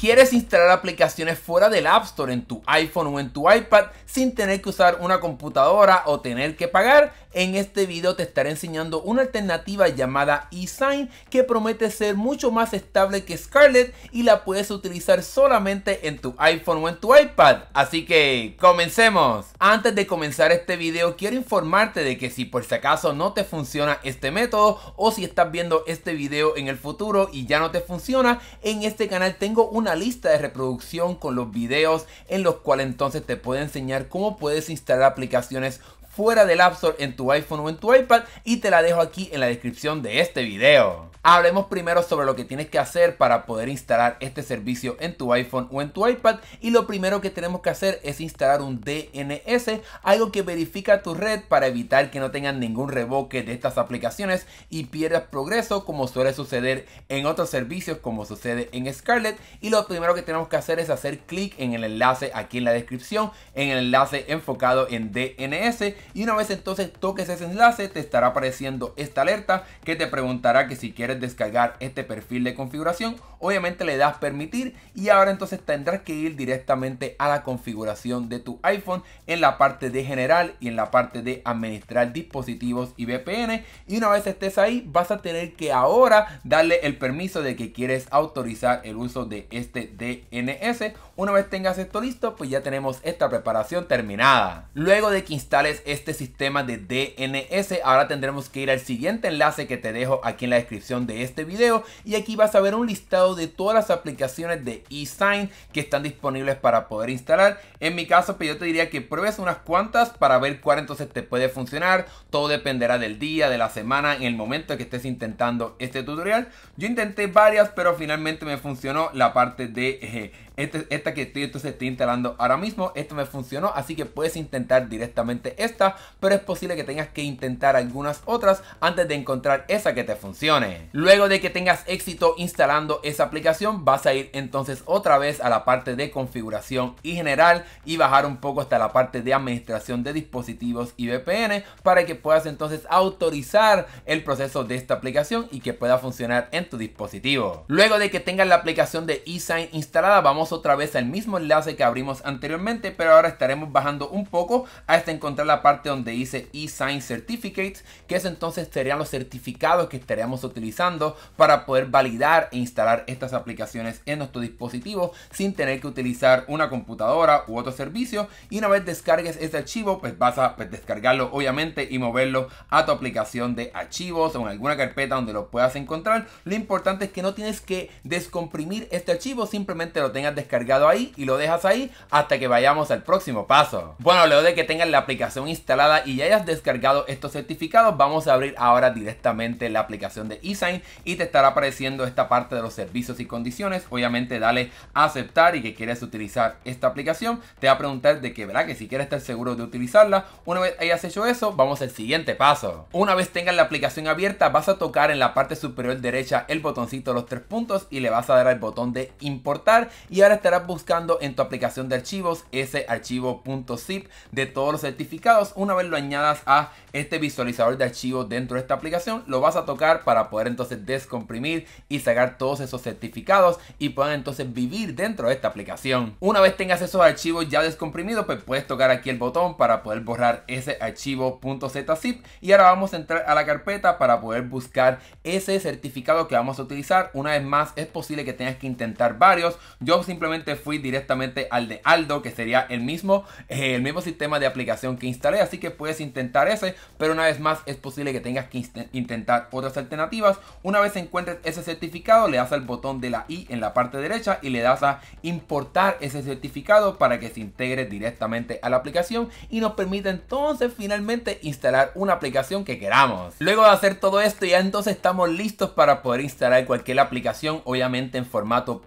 ¿Quieres instalar aplicaciones fuera del App Store en tu iPhone o en tu iPad sin tener que usar una computadora o tener que pagar? En este video te estaré enseñando una alternativa llamada eSign que promete ser mucho más estable que Scarlet y la puedes utilizar solamente en tu iPhone o en tu iPad. Así que comencemos. Antes de comenzar este video quiero informarte de que si por si acaso no te funciona este método o si estás viendo este video en el futuro y ya no te funciona, en este canal tengo una lista de reproducción con los videos en los cuales entonces te puedo enseñar cómo puedes instalar aplicaciones fuera del App Store en tu iPhone o en tu iPad y te la dejo aquí en la descripción de este video. Hablemos primero sobre lo que tienes que hacer para poder instalar este servicio en tu iPhone o en tu iPad y lo primero que tenemos que hacer es instalar un DNS, algo que verifica tu red para evitar que no tengan ningún revoque de estas aplicaciones y pierdas progreso como suele suceder en otros servicios como sucede en Scarlett y lo primero que tenemos que hacer es hacer clic en el enlace aquí en la descripción, en el enlace enfocado en DNS y una vez entonces toques ese enlace te estará apareciendo esta alerta que te preguntará que si quieres descargar este perfil de configuración obviamente le das permitir y ahora entonces tendrás que ir directamente a la configuración de tu iPhone en la parte de general y en la parte de administrar dispositivos y VPN y una vez estés ahí vas a tener que ahora darle el permiso de que quieres autorizar el uso de este DNS una vez tengas esto listo pues ya tenemos esta preparación terminada luego de que instales este sistema de DNS. Ahora tendremos que ir al siguiente enlace que te dejo aquí en la descripción de este video y aquí vas a ver un listado de todas las aplicaciones de eSign que están disponibles para poder instalar. En mi caso, pues yo te diría que pruebes unas cuantas para ver cuál entonces te puede funcionar. Todo dependerá del día, de la semana, en el momento que estés intentando este tutorial. Yo intenté varias, pero finalmente me funcionó la parte de eh, este, esta que estoy, entonces instalando ahora mismo, Esto me funcionó, así que puedes intentar directamente esta, pero es posible que tengas que intentar algunas otras antes de encontrar esa que te funcione. Luego de que tengas éxito instalando esa aplicación, vas a ir entonces otra vez a la parte de configuración y general y bajar un poco hasta la parte de administración de dispositivos y VPN para que puedas entonces autorizar el proceso de esta aplicación y que pueda funcionar en tu dispositivo. Luego de que tengas la aplicación de eSign instalada, vamos otra vez al mismo enlace que abrimos anteriormente, pero ahora estaremos bajando un poco hasta encontrar la parte donde dice eSign sign certificates, que es entonces serían los certificados que estaríamos utilizando para poder validar e instalar estas aplicaciones en nuestro dispositivo sin tener que utilizar una computadora u otro servicio. Y una vez descargues este archivo, pues vas a pues, descargarlo obviamente y moverlo a tu aplicación de archivos o en alguna carpeta donde lo puedas encontrar. Lo importante es que no tienes que descomprimir este archivo, simplemente lo tengas descargado ahí y lo dejas ahí hasta que vayamos al próximo paso. Bueno, luego de que tengas la aplicación instalada y ya hayas descargado estos certificados, vamos a abrir ahora directamente la aplicación de eSign y te estará apareciendo esta parte de los servicios y condiciones. Obviamente dale a aceptar y que quieres utilizar esta aplicación. Te va a preguntar de que, ¿verdad? Que si quieres estar seguro de utilizarla. Una vez hayas hecho eso, vamos al siguiente paso. Una vez tengas la aplicación abierta, vas a tocar en la parte superior derecha el botoncito de los tres puntos y le vas a dar al botón de importar y y ahora estarás buscando en tu aplicación de archivos ese archivo .zip de todos los certificados. Una vez lo añadas a este visualizador de archivos dentro de esta aplicación, lo vas a tocar para poder entonces descomprimir y sacar todos esos certificados y puedan entonces vivir dentro de esta aplicación. Una vez tengas esos archivos ya descomprimidos, pues puedes tocar aquí el botón para poder borrar ese archivo y ahora vamos a entrar a la carpeta para poder buscar ese certificado que vamos a utilizar. Una vez más, es posible que tengas que intentar varios. Yo simplemente fui directamente al de Aldo, que sería el mismo, eh, el mismo sistema de aplicación que instalé. Así que puedes intentar ese, pero una vez más es posible que tengas que intentar otras alternativas. Una vez encuentres ese certificado, le das al botón de la I en la parte derecha y le das a importar ese certificado para que se integre directamente a la aplicación y nos permite entonces finalmente instalar una aplicación que queramos. Luego de hacer todo esto ya entonces estamos listos para poder instalar cualquier aplicación obviamente en formato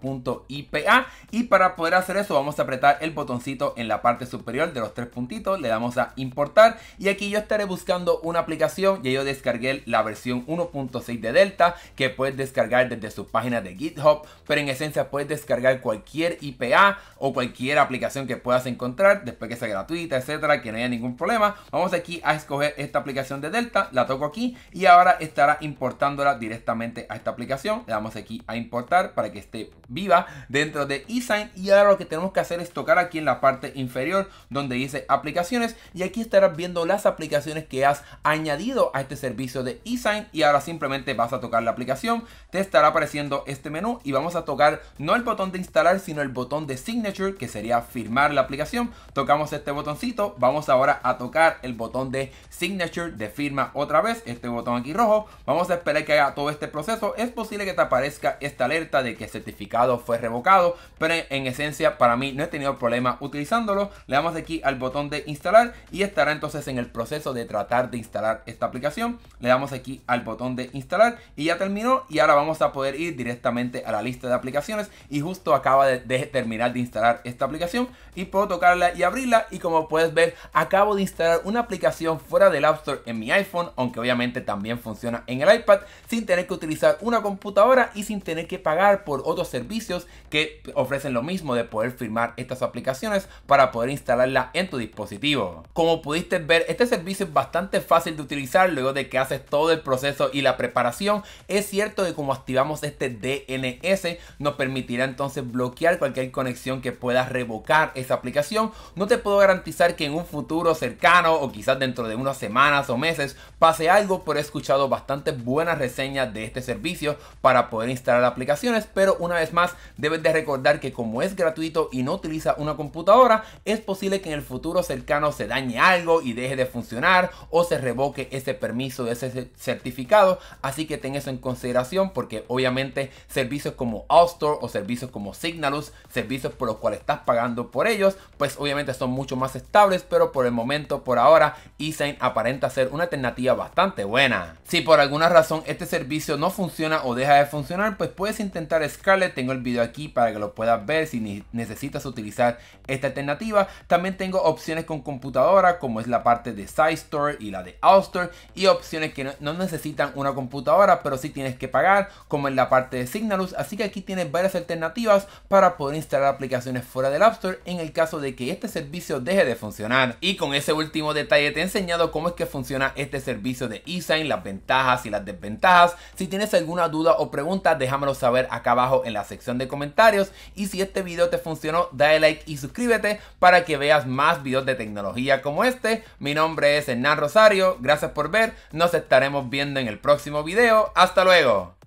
.ipa y para poder hacer eso vamos a apretar el botoncito en la parte superior de los tres puntitos. Le damos a importar y aquí yo estaré buscando una aplicación. Ya yo descargué la versión 1.6 de Delta que puedes descargar desde su página de GitHub. Pero en esencia puedes descargar cualquier IPA o cualquier aplicación que puedas encontrar después que sea gratuita, etcétera, que no haya ningún problema. Vamos aquí a escoger esta aplicación de Delta, la toco aquí y ahora estará importándola directamente a esta aplicación. Le damos aquí a importar para que esté viva dentro de eSign y ahora lo que tenemos que hacer es tocar aquí en la parte inferior donde dice aplicaciones y aquí estarás viendo las aplicaciones que has añadido a este servicio de eSign y ahora simplemente vas a tocar la aplicación, te estará apareciendo este menú y vamos a tocar no el botón de instalar sino el botón de signature que sería firmar la aplicación, tocamos este botoncito, vamos ahora a tocar el botón de signature de firma otra vez, este botón aquí rojo, vamos a esperar que haga todo este proceso, es posible que te aparezca esta alerta de que el certificado fue revocado, pero en, esencia, para mí no he tenido problema utilizándolo. Le damos aquí al botón de instalar y estará entonces en el proceso de tratar de instalar esta aplicación. Le damos aquí al botón de instalar y ya terminó. Y ahora vamos a poder ir directamente a la lista de aplicaciones. Y justo acaba de, de terminar de instalar esta aplicación. Y puedo tocarla y abrirla. Y como puedes ver, acabo de instalar una aplicación fuera del App Store en mi iPhone. Aunque obviamente también funciona en el iPad. Sin tener que utilizar una computadora y sin tener que pagar por otros servicios que ofrecen lo mismo de poder firmar estas aplicaciones para poder instalarlas en tu dispositivo. Como pudiste ver, este servicio es bastante fácil de utilizar luego de que haces todo el proceso y la preparación. Es cierto que como activamos este DNS nos permitirá entonces bloquear cualquier conexión que pueda revocar esa aplicación. No te puedo garantizar que en un futuro cercano o quizás dentro de unas semanas o meses pase algo, pero he escuchado bastantes buenas reseñas de este servicio para poder instalar aplicaciones, pero una vez más debes de recordar que como es gratuito y no utiliza una computadora, es posible que en el futuro cercano se dañe algo y deje de funcionar o se revoque ese permiso, de ese certificado, así que ten eso en consideración porque obviamente servicios como AllStore o servicios como Signalus, servicios por los cuales estás pagando por ellos, pues obviamente son mucho más estables, pero por el momento, por ahora, eSign aparenta ser una alternativa bastante buena. Si por alguna razón este servicio no funciona o deja de funcionar, pues puedes intentar Scarlett, tengo el video aquí para que lo puedas puedas ver si necesitas utilizar esta alternativa. También tengo opciones con computadora como es la parte de store y la de Outstore y opciones que no, necesitan una computadora pero si tienes que pagar como en la parte de Signalus. Así que aquí tienes varias alternativas para poder instalar aplicaciones fuera del App Store en el caso de que este servicio deje de funcionar. Y con ese último detalle te he enseñado cómo es que funciona este servicio de eSign, las ventajas y las desventajas. Si tienes alguna duda o pregunta déjamelo saber acá abajo en la sección de comentarios y si este video te funcionó, dale like y suscríbete para que veas más videos de tecnología como este. Mi nombre es Hernán Rosario, gracias por ver, nos estaremos viendo en el próximo video. ¡Hasta luego!